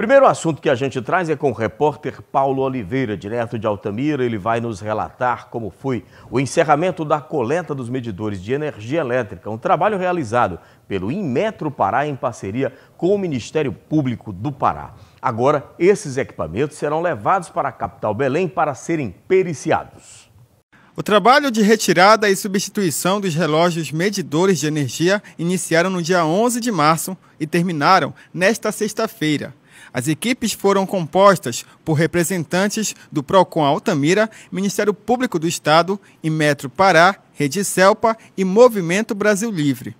Primeiro assunto que a gente traz é com o repórter Paulo Oliveira, direto de Altamira. Ele vai nos relatar como foi o encerramento da coleta dos medidores de energia elétrica, um trabalho realizado pelo Inmetro Pará em parceria com o Ministério Público do Pará. Agora, esses equipamentos serão levados para a capital Belém para serem periciados. O trabalho de retirada e substituição dos relógios medidores de energia iniciaram no dia 11 de março e terminaram nesta sexta-feira. As equipes foram compostas por representantes do PROCON Altamira, Ministério Público do Estado e Metro Pará, Rede Selpa e Movimento Brasil Livre.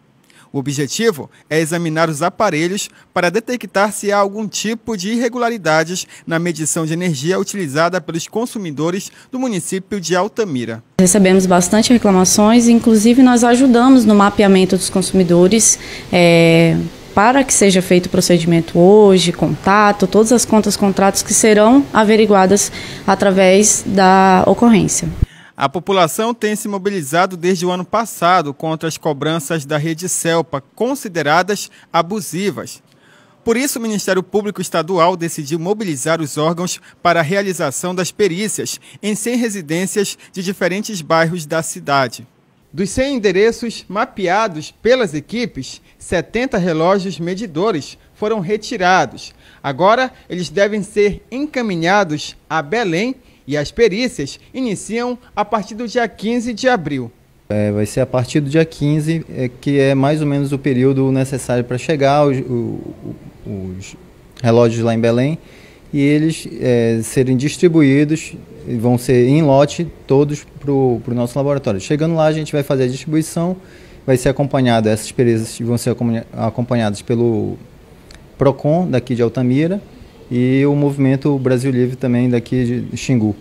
O objetivo é examinar os aparelhos para detectar se há algum tipo de irregularidades na medição de energia utilizada pelos consumidores do município de Altamira. Recebemos bastante reclamações, inclusive nós ajudamos no mapeamento dos consumidores. É para que seja feito o procedimento hoje, contato, todas as contas, contratos que serão averiguadas através da ocorrência. A população tem se mobilizado desde o ano passado contra as cobranças da rede CELPA, consideradas abusivas. Por isso, o Ministério Público Estadual decidiu mobilizar os órgãos para a realização das perícias em 100 residências de diferentes bairros da cidade. Dos 100 endereços mapeados pelas equipes, 70 relógios medidores foram retirados. Agora, eles devem ser encaminhados a Belém e as perícias iniciam a partir do dia 15 de abril. É, vai ser a partir do dia 15, é, que é mais ou menos o período necessário para chegar os, os, os relógios lá em Belém e eles é, serem distribuídos, vão ser em lote todos para o nosso laboratório. Chegando lá, a gente vai fazer a distribuição, vai ser acompanhado. essas perícias vão ser acompanhadas pelo PROCON daqui de Altamira e o Movimento Brasil Livre também daqui de Xingu,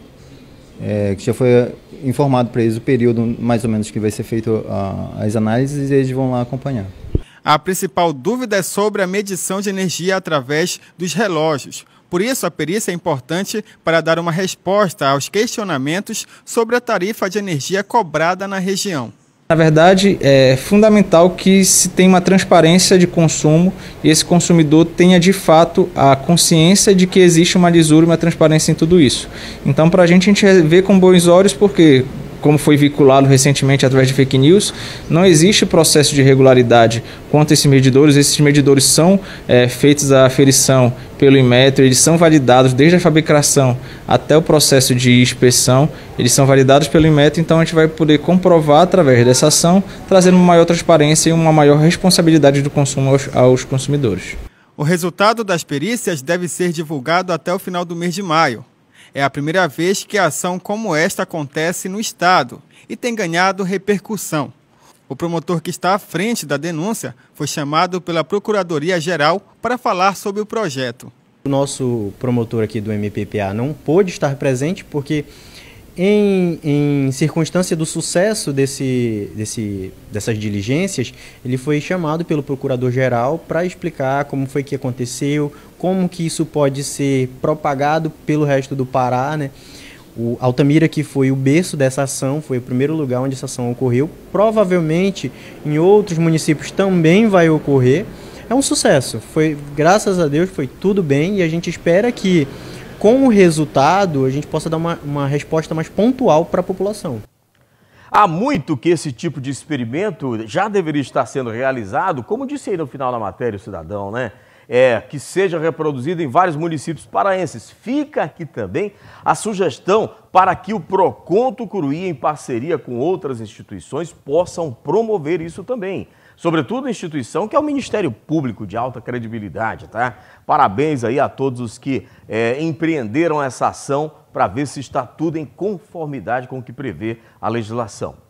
é, que já foi informado para eles o período mais ou menos que vai ser feito a, as análises e eles vão lá acompanhar. A principal dúvida é sobre a medição de energia através dos relógios. Por isso, a perícia é importante para dar uma resposta aos questionamentos sobre a tarifa de energia cobrada na região. Na verdade, é fundamental que se tenha uma transparência de consumo e esse consumidor tenha de fato a consciência de que existe uma lisura e uma transparência em tudo isso. Então, para a gente, a gente vê com bons olhos, porque como foi vinculado recentemente através de fake news, não existe processo de regularidade quanto a esses medidores. Esses medidores são é, feitos a aferição pelo Inmetro, eles são validados desde a fabricação até o processo de inspeção, eles são validados pelo Inmetro, então a gente vai poder comprovar através dessa ação, trazendo uma maior transparência e uma maior responsabilidade do consumo aos, aos consumidores. O resultado das perícias deve ser divulgado até o final do mês de maio. É a primeira vez que a ação como esta acontece no Estado e tem ganhado repercussão. O promotor que está à frente da denúncia foi chamado pela Procuradoria-Geral para falar sobre o projeto. O nosso promotor aqui do MPPA não pôde estar presente porque em, em circunstância do sucesso desse, desse, dessas diligências, ele foi chamado pelo procurador-geral para explicar como foi que aconteceu, como que isso pode ser propagado pelo resto do Pará, né? O Altamira, que foi o berço dessa ação, foi o primeiro lugar onde essa ação ocorreu. Provavelmente em outros municípios também vai ocorrer. É um sucesso. Foi, graças a Deus, foi tudo bem e a gente espera que com o resultado, a gente possa dar uma, uma resposta mais pontual para a população. Há muito que esse tipo de experimento já deveria estar sendo realizado, como disse aí no final da matéria o cidadão, né? É, que seja reproduzido em vários municípios paraenses. Fica aqui também a sugestão para que o proconto Curuí, em parceria com outras instituições, possam promover isso também sobretudo instituição que é o Ministério Público de alta credibilidade, tá? Parabéns aí a todos os que é, empreenderam essa ação para ver se está tudo em conformidade com o que prevê a legislação.